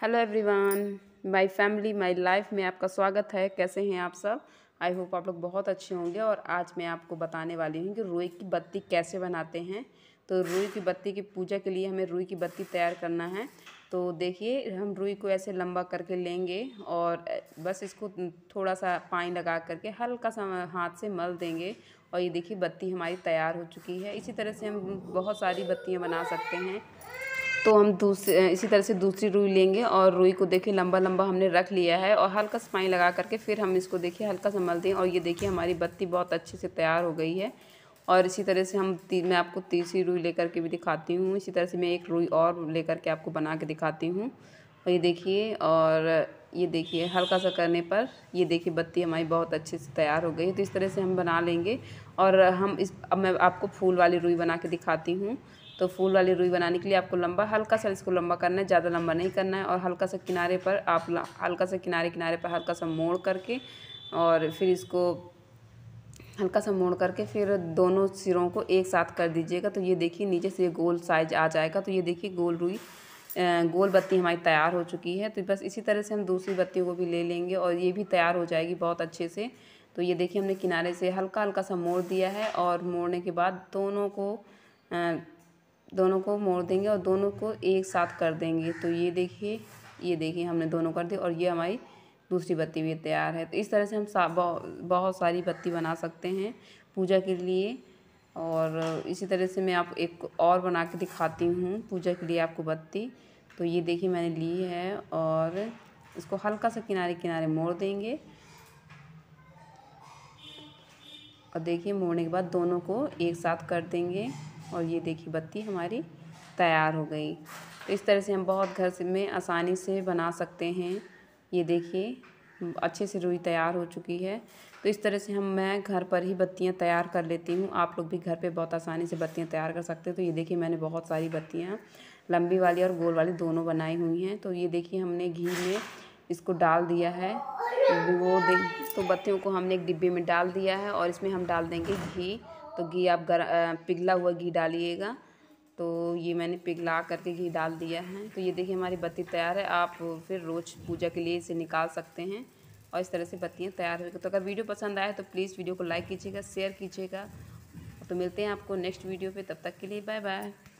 hello everyone my family my life में आपका स्वागत है कैसे हैं आप सब आई होप आप लोग बहुत अच्छे होंगे और आज मैं आपको बताने वाली हूँ कि रुई की बत्ती कैसे बनाते हैं तो रुई की बत्ती की पूजा के लिए हमें रुई की बत्ती तैयार करना है तो देखिए हम रुई को ऐसे लंबा करके लेंगे और बस इसको थोड़ा सा पानी लगा करके हल्का सा हाथ से मल देंगे और ये देखिए बत्ती हमारी तैयार हो चुकी है इसी तरह से हम बहुत सारी बत्तियाँ बना सकते हैं तो हम दूसरे इसी तरह से दूसरी रुई लेंगे और रुई को देखिए लंबा लंबा हमने रख लिया है और हल्का सा पानी लगा करके फिर हम इसको देखिए हल्का सा मल दें और ये देखिए हमारी बत्ती बहुत अच्छे से तैयार हो गई है और इसी तरह से हम मैं आपको तीसरी रुई लेकर के भी दिखाती हूँ इसी तरह से मैं एक रुई और लेकर के आपको बना के दिखाती हूँ और ये देखिए और ये देखिए हल्का सा करने पर ये देखिए बत्ती हमारी बहुत अच्छे से तैयार हो गई है तो इस तरह से हम बना लेंगे और हम इस अब मैं आपको फूल वाली रुई बना के दिखाती हूँ तो फूल वाली रुई बनाने के लिए आपको लंबा हल्का सा इसको लंबा करना है ज़्यादा लंबा नहीं करना है और हल्का सा किनारे पर आप हल्का सा किनारे किनारे पर हल्का सा मोड़ करके और फिर इसको हल्का सा मोड़ करके फिर दोनों सिरों को एक साथ कर दीजिएगा तो ये देखिए नीचे से ये गोल साइज आ जाएगा तो ये देखिए गोल रुई गोल बत्ती हमारी तैयार हो चुकी है तो बस इसी तरह से हम दूसरी बत्तियों को भी ले लेंगे और ये भी तैयार हो जाएगी बहुत अच्छे से तो ये देखिए हमने किनारे से हल्का हल्का सा मोड़ दिया है और मोड़ने के बाद दोनों को दोनों को मोड़ देंगे और दोनों को एक साथ कर देंगे तो ये देखिए ये देखिए हमने दोनों कर दिए और ये हमारी दूसरी बत्ती भी तैयार है तो इस तरह से हम सा, बहुत सारी बत्ती बना सकते हैं पूजा के लिए और इसी तरह से मैं आप एक और बना के दिखाती हूँ पूजा के लिए आपको बत्ती तो ये देखिए मैंने ली है और इसको हल्का सा किनारे किनारे मोड़ देंगे और देखिए मोड़ने के बाद दोनों को एक साथ कर देंगे और ये देखिए बत्ती हमारी तैयार हो गई तो इस तरह से हम बहुत घर से में आसानी से बना सकते हैं ये देखिए अच्छे से रुई तैयार हो चुकी है तो इस तरह से हम मैं घर पर ही बत्तियाँ तैयार कर लेती हूँ आप लोग भी घर पर बहुत आसानी से बत्तियाँ तैयार कर सकते हैं तो ये देखिए मैंने बहुत सारी बत्तियाँ लंबी वाली और गोल वाली दोनों बनाई हुई हैं तो ये देखिए हमने घी में इसको डाल दिया है वो दे तो बत्तियों को हमने एक डिब्बे में डाल दिया है और इसमें हम डाल देंगे घी तो घी आप गर पिघला हुआ घी डालिएगा तो ये मैंने पिघला करके घी डाल दिया है तो ये देखिए हमारी बत्ती तैयार है आप फिर रोज़ पूजा के लिए इसे निकाल सकते हैं और इस तरह से बत्तियाँ तैयार होगी तो अगर वीडियो पसंद आए तो प्लीज़ वीडियो को लाइक कीजिएगा शेयर कीजिएगा तो मिलते हैं आपको नेक्स्ट वीडियो पे तब तक के लिए बाय बाय